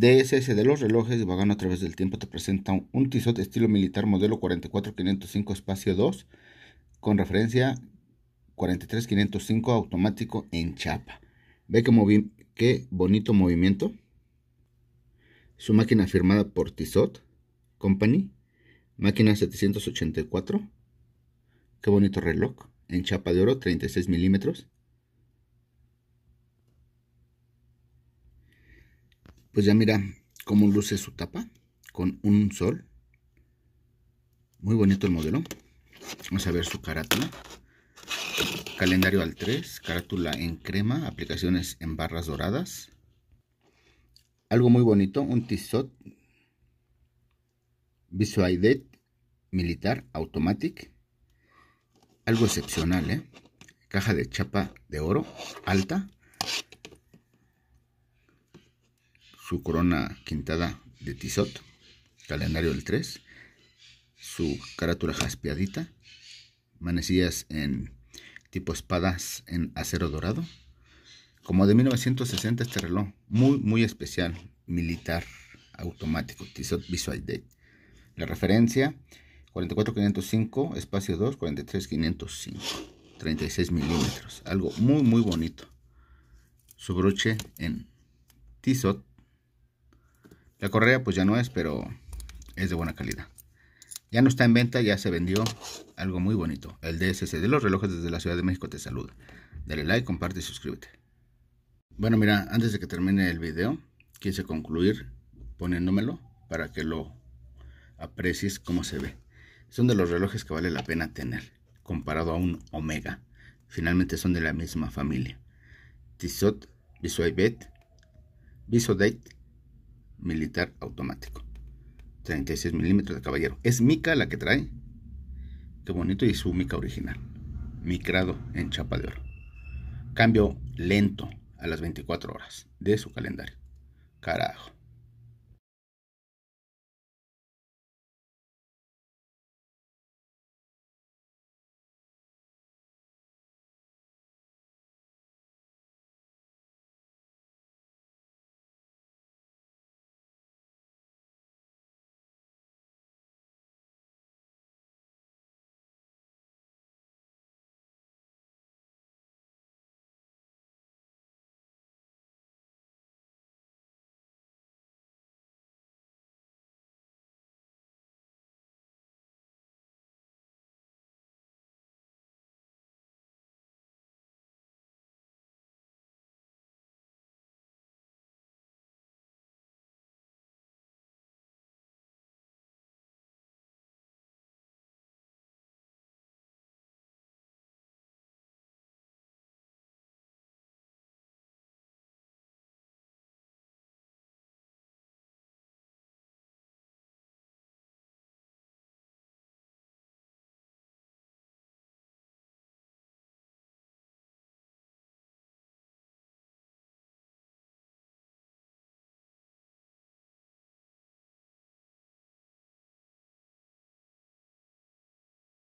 DSS de los relojes Vagano a través del tiempo te presenta un, Tizot estilo militar modelo 44505 espacio 2 con referencia 43505 automático en chapa. Ve que qué bonito movimiento. Su máquina firmada por Tissot Company, máquina 784. Qué bonito reloj en chapa de oro 36 milímetros. Pues ya mira cómo luce su tapa con un sol. Muy bonito el modelo. Vamos a ver su carátula. Calendario al 3, carátula en crema, aplicaciones en barras doradas. Algo muy bonito, un Tissot Visualidad Militar Automatic. Algo excepcional, ¿eh? Caja de chapa de oro alta su corona quintada de Tizot, calendario del 3, su carátula jaspeadita, manecillas en tipo espadas en acero dorado. Como de 1960 este reloj, muy muy especial, militar, automático, Tizot Visual Date. La referencia 44505, espacio 2, 43505, 36 milímetros. Algo muy muy bonito. Su broche en Tizot la correa pues ya no es, pero es de buena calidad. Ya no está en venta, ya se vendió algo muy bonito. El DSC de los relojes desde la Ciudad de México te saluda. Dale like, comparte y suscríbete. Bueno, mira, antes de que termine el video, quise concluir poniéndomelo para que lo aprecies cómo se ve. Son de los relojes que vale la pena tener, comparado a un Omega. Finalmente son de la misma familia. Tissot, viso Visodate militar automático. 36 milímetros de caballero. Es mica la que trae. Qué bonito y su mica original. Micrado en chapa de oro. Cambio lento a las 24 horas de su calendario. Carajo.